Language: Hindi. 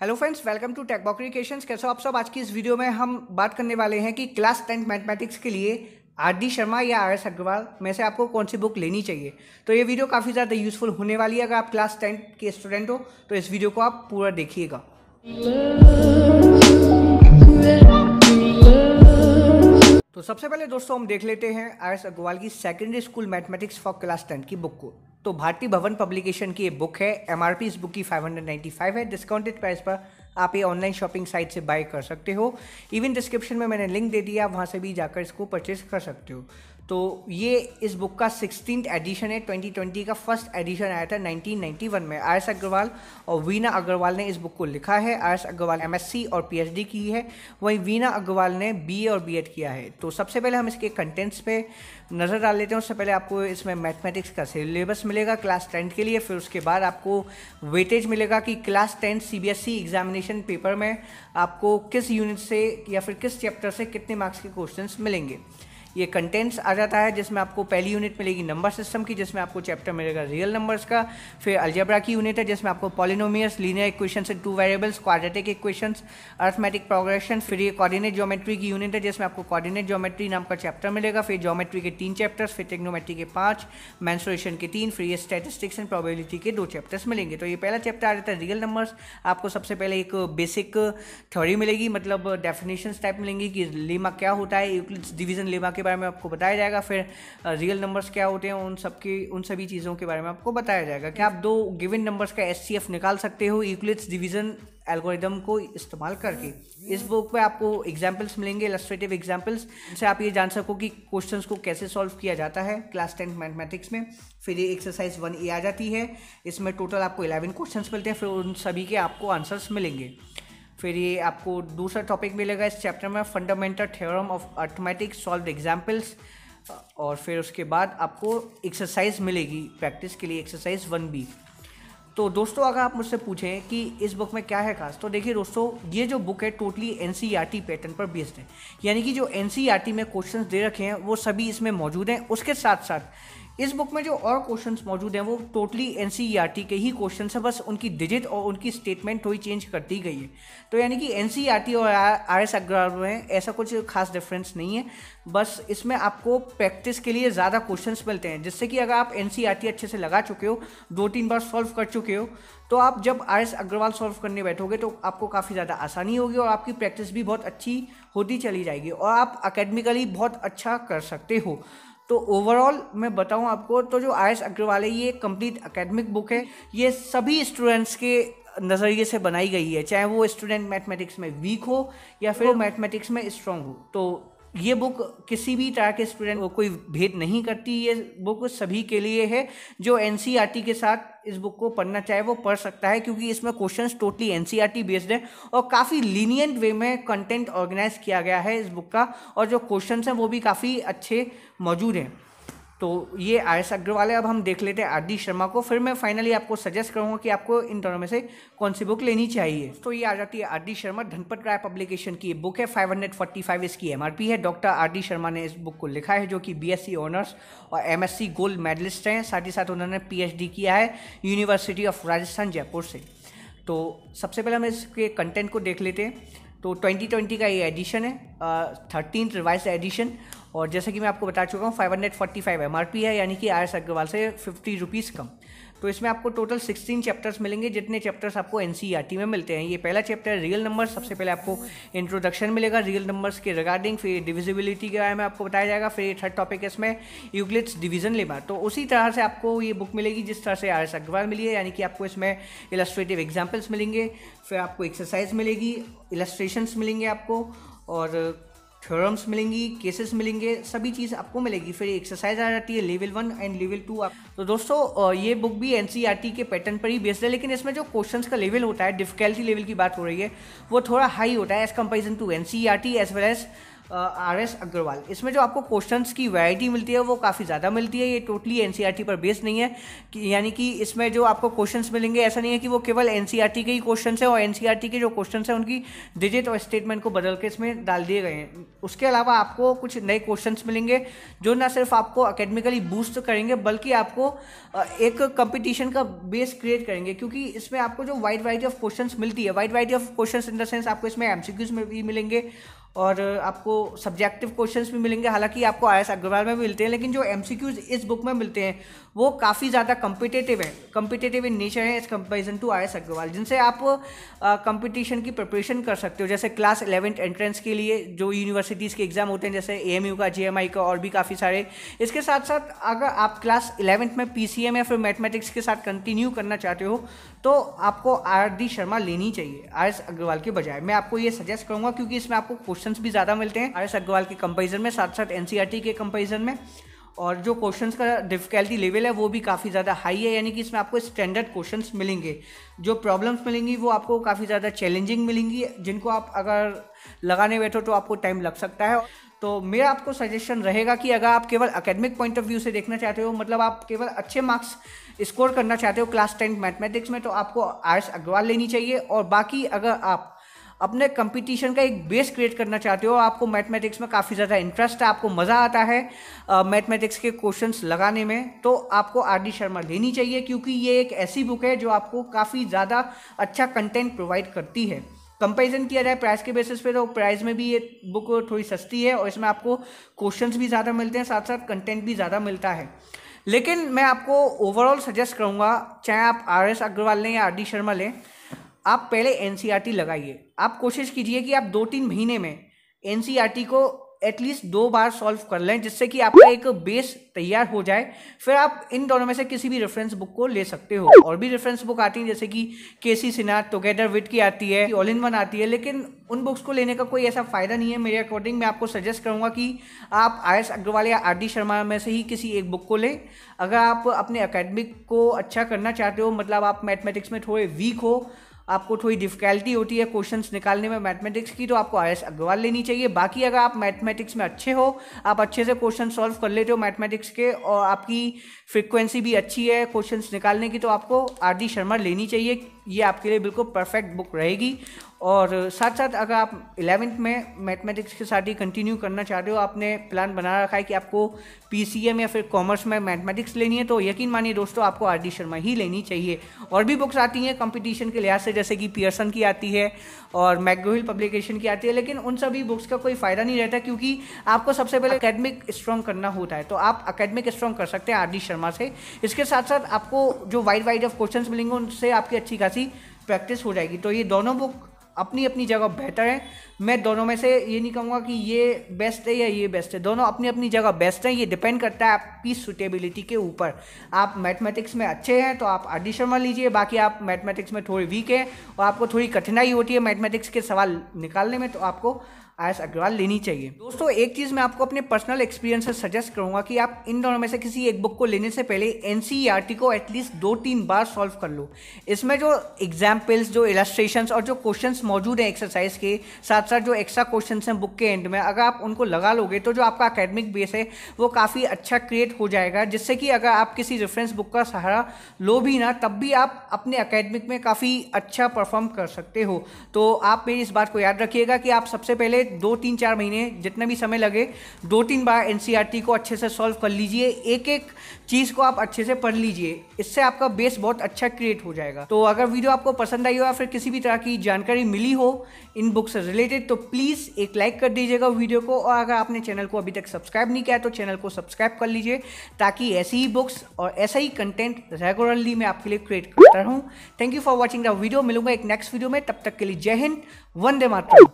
hello friends welcome to tech बॉक्रिकेशन कैसे हो आप सब आज की इस वीडियो में हम बात करने वाले हैं कि क्लास टेंथ मैथमेटिक्स के लिए आर डी शर्मा या आर एस अग्रवाल में से आपको कौन सी बुक लेनी चाहिए तो ये वीडियो काफ़ी ज़्यादा यूजफुल होने वाली है अगर आप क्लास टेंथ के स्टूडेंट हो तो इस वीडियो को आप पूरा देखिएगा तो सबसे पहले दोस्तों हम देख लेते हैं आर एस अग्रवाल की secondary school mathematics for class ten की बुक को तो भारतीय भवन पब्लिकेशन की ये बुक है पी इस बुक की 595 है डिस्काउंटेड प्राइस पर आप ये ऑनलाइन शॉपिंग साइट से बाय कर सकते हो इवन डिस्क्रिप्शन में मैंने लिंक दे दिया वहाँ से भी जाकर इसको परचेज कर सकते हो तो ये इस बुक का सिक्सटीन एडिशन है 2020 का फर्स्ट एडिशन आया था 1991 में आर एस अग्रवाल और वीना अग्रवाल ने इस बुक को लिखा है आर एस अग्रवाल एमएससी और डी की है वहीं वीना अग्रवाल ने ए और एड किया है तो सबसे पहले हम इसके कंटेंट्स पे नज़र डाल लेते हैं उससे पहले आपको इसमें मैथमेटिक्स का सिलेबस मिलेगा क्लास टेंथ के लिए फिर उसके बाद आपको वेटेज मिलेगा कि class tenth C B S E examination paper में आपको किस यूनिट से या फिर किस चैप्टर से कितने मार्क्स के क्वेश्चन मिलेंगे ये कंटेंट्स आ जाता है जिसमें आपको पहली यूनिट मिलेगी नंबर सिस्टम की जिसमें आपको चैप्टर मिलेगा रियल नंबर्स का फिर अल्जेब्रा की यूनिट है जिसमें आपको polynomials linear equation and two variables quadratic equations arithmetic progression फिर ये कोऑर्डिनेट ज्योमेट्री की यूनिट है जिसमें आपको कॉर्डिनेट ज्योमेट्री नाम का चैप्टर मिलेगा फिर ज्योमेट्री के तीन चैप्टर्स फिर टेक्नोमेट्री के पाँच मैंसोरेशन के तीन फिर ये स्टेटिस्टिक्स एंड प्रोबेबिलिटी के दो चैप्टर्स मिलेंगे तो ये पहला चैप्टर आ जाता है रियल नंबर्स आपको सबसे पहले एक बेसिक थ्योरी मिलेगी मतलब डेफिनेशन टाइप मिलेंगी कि लेमा क्या होता है डिवीजन लेमा के बारे में आपको बताया जाएगा फिर रियल नंबर्स क्या होते हैं उन सबकी उन सभी चीज़ों के बारे में आपको बताया जाएगा क्या आप दो गिविन नंबर्स का एस निकाल सकते हो यूक्लिड्स डिवीज़न एल्गोरिदम को इस्तेमाल करके इस बुक में आपको एग्जाम्पल्स मिलेंगे इलस्ट्रेटिव एग्जाम्पल्स जिससे आप ये जान सको कि क्वेश्चंस को कैसे सॉल्व किया जाता है क्लास टेंथ मैथमेटिक्स में फिर ये एक्सरसाइज वन ए आ जाती है इसमें टोटल आपको इलेवन क्वेश्चन मिलते हैं फिर उन सभी के आपको आंसर्स मिलेंगे फिर ये आपको दूसरा टॉपिक मिलेगा इस चैप्टर में fundamental theorem of arithmetic solve examples और फिर उसके बाद आपको एक्सरसाइज मिलेगी प्रैक्टिस के लिए एक्सरसाइज वन बी तो दोस्तों अगर आप मुझसे पूछें कि इस बुक में क्या है खास तो देखिए दोस्तों ये जो बुक है टोटली एन पैटर्न पर बेस्ड है यानी कि जो एन e में क्वेश्चन दे रखे हैं वो सभी इसमें मौजूद हैं उसके साथ साथ इस बुक में जो और क्वेश्चन मौजूद हैं वो टोटली एन e के ही क्वेश्चन है बस उनकी डिजिट और उनकी स्टेटमेंट थोड़ी चेंज करती गई है तो यानी कि एन e और आर एस अग्रवाल में ऐसा कुछ खास डिफरेंस नहीं है बस इसमें आपको प्रैक्टिस के लिए ज़्यादा क्वेश्चन मिलते हैं जिससे कि अगर आप एन e अच्छे से लगा चुके हो दो तीन बार सॉल्व कर चुके हो तो आप जब आर एस अग्रवाल सॉल्व करने बैठोगे तो आपको काफ़ी ज़्यादा आसानी होगी और आपकी प्रैक्टिस भी बहुत अच्छी होती चली जाएगी और आप अकेडमिकली बहुत अच्छा कर सकते हो तो ओवरऑल मैं बताऊं आपको तो जो आयस अग्रवाल है ये कंप्लीट एकेडमिक बुक है ये सभी स्टूडेंट्स के नज़रिए से बनाई गई है चाहे वो स्टूडेंट मैथमेटिक्स में वीक हो या फिर मैथमेटिक्स तो में स्ट्रांग हो तो ये बुक किसी भी तरह के स्टूडेंट को कोई भेद नहीं करती ये बुक सभी के लिए है जो एन e के साथ इस बुक को पढ़ना चाहे वो पढ़ सकता है क्योंकि इसमें क्वेश्चंस टोटली एन बेस्ड है और काफ़ी लीनियंट वे में कंटेंट ऑर्गेनाइज किया गया है इस बुक का और जो क्वेश्चंस हैं वो भी काफ़ी अच्छे मौजूद हैं तो ये आर एस अग्रवाल है अब हम देख लेते हैं आर डी शर्मा को फिर मैं फाइनली आपको सजेस्ट करूँगा कि आपको इन दोनों में से कौन सी बुक लेनी चाहिए तो ये आ जाती है R D Sharma Dhanpat Rai publication की बुक है 545 इसकी पी है डॉक्टर आर डी शर्मा ने इस बुक को लिखा है जो कि सी ऑनर्स e और सी गोल्ड मेडलिस्ट हैं साथ ही साथ उन्होंने डी किया है यूनिवर्सिटी ऑफ राजस्थान जयपुर से तो सबसे पहले हम इसके कंटेंट को देख लेते हैं तो 2020 का ये एडिशन है थर्टीन रिवाइज एडिशन और जैसे कि मैं आपको बता चुका हूँ five hundred forty five M R P है यानी कि आर एस अग्रवाल से फिफ्टी रुपीज़ कम तो इसमें आपको टोटल सिक्सटीन चैप्टर्स मिलेंगे जितने चैप्टर्स आपको एन सी आर टी में मिलते हैं ये पहला चैप्टर रियल नंबर सबसे पहले आपको इंट्रोडक्शन मिलेगा रियल नंबर्स के रिगार्डिंग फिर डिविजिबिलिटी के बारे में आपको बताया जाएगा फिर थर्ड टॉपिक है इसमें यूग्लिट्स डिवीजन लेबर तो उसी तरह से आपको ये बुक मिलेगी जिस तरह से आर एस अग्रवाल मिली है यानी कि आपको इसमें इलस्ट्रेटिव एग्जाम्पल्स मिलेंगे फिर आपको एक्सरसाइज मिलेगी इलस्ट्रेशंस मिलेंगे आपको और थ्योरम्स मिलेंगी केसेस मिलेंगे सभी चीज़ आपको मिलेगी फिर एक्सरसाइज आ जाती है level one and level two आप तो दोस्तों ये बुक भी एन e के पैटर्न पर ही बेस्ड है लेकिन इसमें जो क्वेश्चंस का लेवल होता है डिफिकल्टी लेवल की बात हो रही है वो थोड़ा हाई होता है as comparison to an as well as R S Agarwal इसमें जो आपको क्वेश्चन की वैरायटी मिलती है वो काफ़ी ज़्यादा मिलती है ये टोटली एन e पर बेस्ड नहीं है कि यानी कि इसमें जो आपको क्वेश्चन मिलेंगे ऐसा नहीं है कि वो केवल एन e के ही क्वेश्चन है और एन e के जो क्वेश्चन हैं उनकी डिजिट और स्टेटमेंट को बदल के इसमें डाल दिए गए हैं उसके अलावा आपको कुछ नए क्वेश्चन मिलेंगे जो ना सिर्फ आपको अकेडमिकली बूस्ट करेंगे बल्कि आपको एक कंपटीशन का बेस क्रिएट करेंगे क्योंकि इसमें आपको जो वाइड वाइटी ऑफ क्वेश्चन मिलती है wide variety of question in the sense आपको इसमें एम में भी मिलेंगे और आपको सब्जेक्टिव क्वेश्चंस भी मिलेंगे हालांकि आपको आई एस अग्रवाल में भी मिलते हैं लेकिन जो एम इस बुक में मिलते हैं वो काफ़ी ज़्यादा कम्पिटेटिव है कम्पिटेटिव इन नेचर है इस comparison to I S Agarwal जिनसे आप कंपटीशन की प्रिपरेशन कर सकते हो जैसे क्लास इलेवेंथ एंट्रेंस के लिए जो यूनिवर्सिटीज़ के एग्ज़ाम होते हैं जैसे ए का जे का और भी काफ़ी सारे इसके साथ साथ अगर आप क्लास इलेवेंथ में पी या फिर मैथमेटिक्स के साथ कंटिन्यू करना चाहते हो तो आपको आर शर्मा लेनी चाहिए आर अग्रवाल के बजाय मैं आपको ये सजेस्ट करूँगा क्योंकि इसमें आपको क्वेश्चन क्वेश्चन भी ज़्यादा मिलते हैं आर एस अग्रवाल के कंपेरिजन में साथ साथ एन के कंपेरिजन में और जो क्वेश्चंस का डिफिकल्टी लेवल है वो भी काफ़ी ज़्यादा हाई है यानी कि इसमें आपको स्टैंडर्ड क्वेश्चंस मिलेंगे जो प्रॉब्लम्स मिलेंगी वो आपको काफ़ी ज़्यादा चैलेंजिंग मिलेंगी जिनको आप अगर लगाने बैठो तो आपको टाइम लग सकता है तो मेरा आपको सजेशन रहेगा कि अगर आप केवल अकेडमिक पॉइंट ऑफ व्यू से देखना चाहते हो मतलब आप केवल अच्छे मार्क्स स्कोर करना चाहते हो क्लास टेंथ मैथमेटिक्स में तो आपको एस अग्रवाल लेनी चाहिए और बाकी अगर आप अपने कंपटीशन का एक बेस क्रिएट करना चाहते हो आपको मैथमेटिक्स में काफ़ी ज़्यादा इंटरेस्ट है आपको मज़ा आता है मैथमेटिक्स के क्वेश्चंस लगाने में तो आपको आर डी शर्मा लेनी चाहिए क्योंकि ये एक ऐसी बुक है जो आपको काफ़ी ज़्यादा अच्छा कंटेंट प्रोवाइड करती है कंपैरिजन किया जाए प्राइस के बेसिस पे तो प्राइस में भी ये बुक थोड़ी सस्ती है और इसमें आपको क्वेश्चंस भी ज़्यादा मिलते हैं साथ साथ कंटेंट भी ज़्यादा मिलता है लेकिन मैं आपको ओवरऑल सजेस्ट करूँगा चाहे आप आर एस अग्रवाल लें या आर डी शर्मा लें आप पहले एन e लगाइए आप कोशिश कीजिए कि आप दो तीन महीने में एन e को एटलीस्ट दो बार सॉल्व कर लें जिससे कि आपका एक बेस तैयार हो जाए फिर आप इन दोनों में से किसी भी रेफरेंस बुक को ले सकते हो और भी रेफरेंस बुक आती हैं जैसे कि के सी सिन्हा टुगेदर विट की आती है ऑल इन वन आती है लेकिन उन बुक्स को लेने का कोई ऐसा फ़ायदा नहीं है मेरे अकॉर्डिंग मैं आपको सजेस्ट करूँगा कि आप आई एस अग्रवाल या आर डी शर्मा में से ही किसी एक बुक को लें अगर आप अपने अकेडमिक को अच्छा करना चाहते हो मतलब आप मैथमेटिक्स में थोड़े वीक हो आपको थोड़ी डिफिकल्टी होती है क्वेश्चंस निकालने में मैथमेटिक्स की तो आपको आर एस अग्रवाल लेनी चाहिए बाकी अगर आप मैथमेटिक्स में अच्छे हो आप अच्छे से क्वेश्चन सॉल्व कर लेते हो मैथमेटिक्स के और आपकी फ्रिक्वेंसी भी अच्छी है क्वेश्चन निकालने की तो आपको आर डी शर्मा लेनी चाहिए ये आपके लिए बिल्कुल परफेक्ट बुक रहेगी और साथ साथ अगर आप इलेवेंथ में मैथमेटिक्स के साथ ही कंटिन्यू करना चाह रहे हो आपने प्लान बना रखा है कि आपको पीसीएम या फिर कॉमर्स में मैथमेटिक्स लेनी है तो यकीन मानिए दोस्तों आपको आर डी शर्मा ही लेनी चाहिए और भी बुक्स आती हैं कंपटीशन के लिहाज से जैसे कि पियर्सन की आती है और मैगोहिल पब्लिकेशन की आती है लेकिन उन सभी बुक्स का कोई फ़ायदा नहीं रहता क्योंकि आपको सबसे पहले अकेडमिक स्ट्रॉन्ग करना होता है तो आप अकेडमिक स्ट्रॉन्ग कर सकते हैं आर डी शर्मा से इसके साथ साथ आपको जो वाइड वाइड ऑफ क्वेश्चन मिलेंगे उनसे आपकी अच्छी खासी ऐसी प्रैक्टिस हो जाएगी तो ये दोनों बुक अपनी अपनी जगह बेहतर है मैं दोनों में से ये नहीं कहूँगा कि ये बेस्ट है या ये बेस्ट है दोनों अपनी अपनी जगह बेस्ट हैं ये डिपेंड करता है आपकी सुटेबिलिटी के ऊपर आप मैथमेटिक्स में अच्छे हैं तो आप आदि शर्मा लीजिए बाकी आप मैथमेटिक्स में थोड़ी वीक हैं और आपको थोड़ी कठिनाई होती है मैथमेटिक्स के सवाल निकालने में तो आपको आयस अग्रवाल लेनी चाहिए दोस्तों एक चीज़ मैं आपको अपने पर्सनल एक्सपीरियंस से सजेस्ट करूंगा कि आप इन दोनों में से किसी एक बुक को लेने से पहले एन e को एटलीस्ट दो तीन बार सॉल्व कर लो इसमें जो एग्जाम्पल्स जो इलास्ट्रेशन और जो क्वेश्चन मौजूद हैं एक्सरसाइज के साथ साथ जो एक्स्ट्रा क्वेश्चन हैं बुक के एंड में अगर आप उनको लगा लोगे तो जो आपका अकेडमिक बेस है वो काफ़ी अच्छा क्रिएट हो जाएगा जिससे कि अगर आप किसी रेफरेंस बुक का सहारा लो भी ना तब भी आप अपने अकेडमिक में काफ़ी अच्छा परफॉर्म कर सकते हो तो आप मेरी इस बात को याद रखिएगा कि आप सबसे पहले दो तीन चार महीने जितना भी समय लगे दो तीन बार एन e को अच्छे से सॉल्व कर लीजिए एक एक चीज़ को आप अच्छे से पढ़ लीजिए इससे आपका बेस बहुत अच्छा क्रिएट हो जाएगा तो अगर वीडियो आपको पसंद आई हो या फिर किसी भी तरह की जानकारी मिली हो इन बुक से रिलेटेड तो प्लीज़ एक लाइक कर दीजिएगा वीडियो को और अगर आपने चैनल को अभी तक सब्सक्राइब नहीं किया तो चैनल को सब्सक्राइब कर लीजिए ताकि ऐसी ही बुक्स और ऐसा ही कंटेंट रेगुलरली मैं आपके लिए क्रिएट करता रहूँ thank you for watching the video मिलूंगा एक नेक्स्ट वीडियो में तब तक के लिए जय हिंद वंदे मातृ